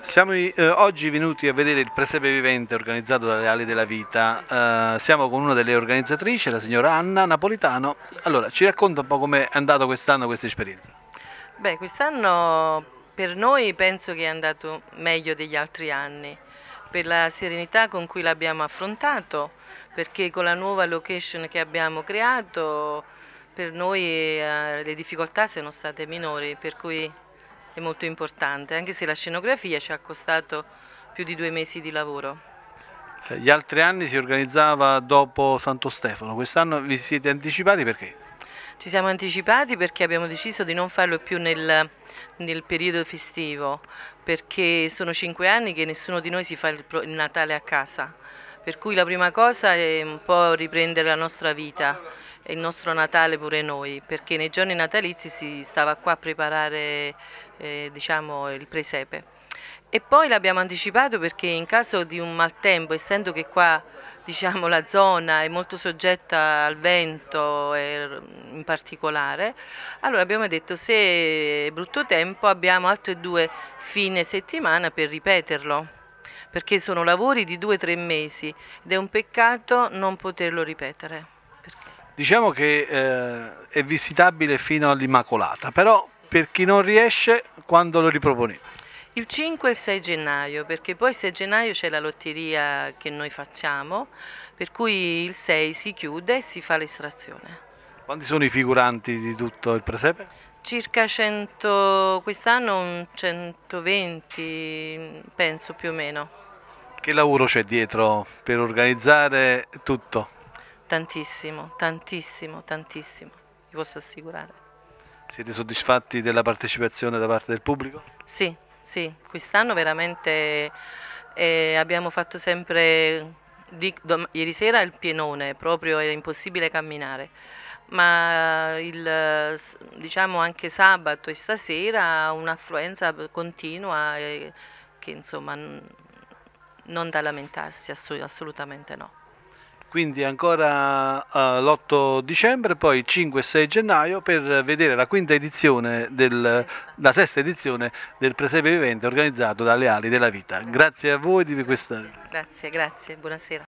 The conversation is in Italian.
Siamo eh, oggi venuti a vedere il presepe vivente organizzato dalle Ali della Vita. Eh, siamo con una delle organizzatrici, la signora Anna Napolitano. Allora, ci racconta un po' com'è andata quest'anno questa esperienza? Beh, quest'anno per noi penso che è andato meglio degli altri anni per la serenità con cui l'abbiamo affrontato, perché con la nuova location che abbiamo creato per noi eh, le difficoltà sono state minori, per cui è molto importante, anche se la scenografia ci ha costato più di due mesi di lavoro. Eh, gli altri anni si organizzava dopo Santo Stefano, quest'anno vi siete anticipati perché? Ci siamo anticipati perché abbiamo deciso di non farlo più nel, nel periodo festivo, perché sono cinque anni che nessuno di noi si fa il, il Natale a casa, per cui la prima cosa è un po' riprendere la nostra vita il nostro Natale pure noi, perché nei giorni natalizi si stava qua a preparare eh, diciamo, il presepe. E poi l'abbiamo anticipato perché in caso di un maltempo, essendo che qua diciamo, la zona è molto soggetta al vento in particolare, allora abbiamo detto se è brutto tempo abbiamo altre due fine settimana per ripeterlo perché sono lavori di due o tre mesi ed è un peccato non poterlo ripetere. Diciamo che eh, è visitabile fino all'Immacolata, però per chi non riesce, quando lo riproponete? Il 5 e il 6 gennaio, perché poi il 6 gennaio c'è la lotteria che noi facciamo, per cui il 6 si chiude e si fa l'estrazione. Quanti sono i figuranti di tutto il presepe? Circa 100, quest'anno 120 penso più o meno. Che lavoro c'è dietro per organizzare tutto? Tantissimo, tantissimo, tantissimo, vi posso assicurare. Siete soddisfatti della partecipazione da parte del pubblico? Sì, sì, quest'anno veramente eh, abbiamo fatto sempre, di, dom, ieri sera il pienone, proprio era impossibile camminare, ma il, diciamo anche sabato e stasera un'affluenza continua eh, che insomma non da lamentarsi assolutamente no quindi ancora uh, eh, l'8 dicembre, poi 5 e 6 gennaio per vedere la quinta edizione, del, la sesta edizione del presepe vivente organizzato dalle Ali della Vita. Grazie a voi di questa... Grazie, grazie, buonasera.